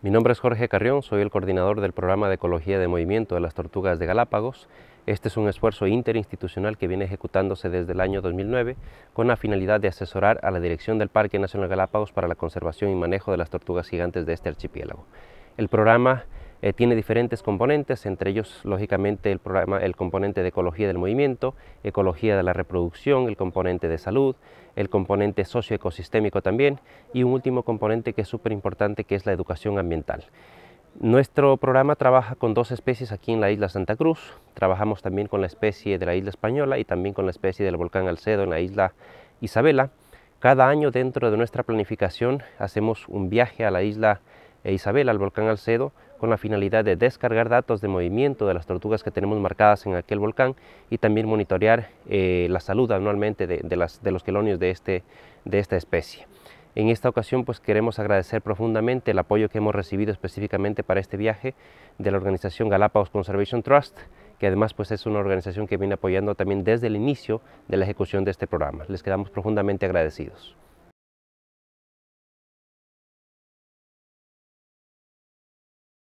Mi nombre es Jorge Carrión, soy el coordinador del programa de Ecología de Movimiento de las Tortugas de Galápagos. Este es un esfuerzo interinstitucional que viene ejecutándose desde el año 2009 con la finalidad de asesorar a la dirección del Parque Nacional Galápagos para la conservación y manejo de las tortugas gigantes de este archipiélago. El programa eh, tiene diferentes componentes, entre ellos lógicamente el, programa, el componente de ecología del movimiento, ecología de la reproducción, el componente de salud, el componente socioecosistémico también y un último componente que es súper importante que es la educación ambiental. Nuestro programa trabaja con dos especies aquí en la isla Santa Cruz. Trabajamos también con la especie de la isla Española y también con la especie del volcán Alcedo en la isla Isabela. Cada año dentro de nuestra planificación hacemos un viaje a la isla e Isabel al volcán Alcedo con la finalidad de descargar datos de movimiento de las tortugas que tenemos marcadas en aquel volcán y también monitorear eh, la salud anualmente de, los quelonios de, este, de esta especie. En esta ocasión pues queremos agradecer profundamente el apoyo que hemos recibido específicamente para este viaje de la organización Galápagos Conservation Trust, que además pues es una organización que viene apoyando también desde el inicio de la ejecución de este programa. Les quedamos profundamente agradecidos.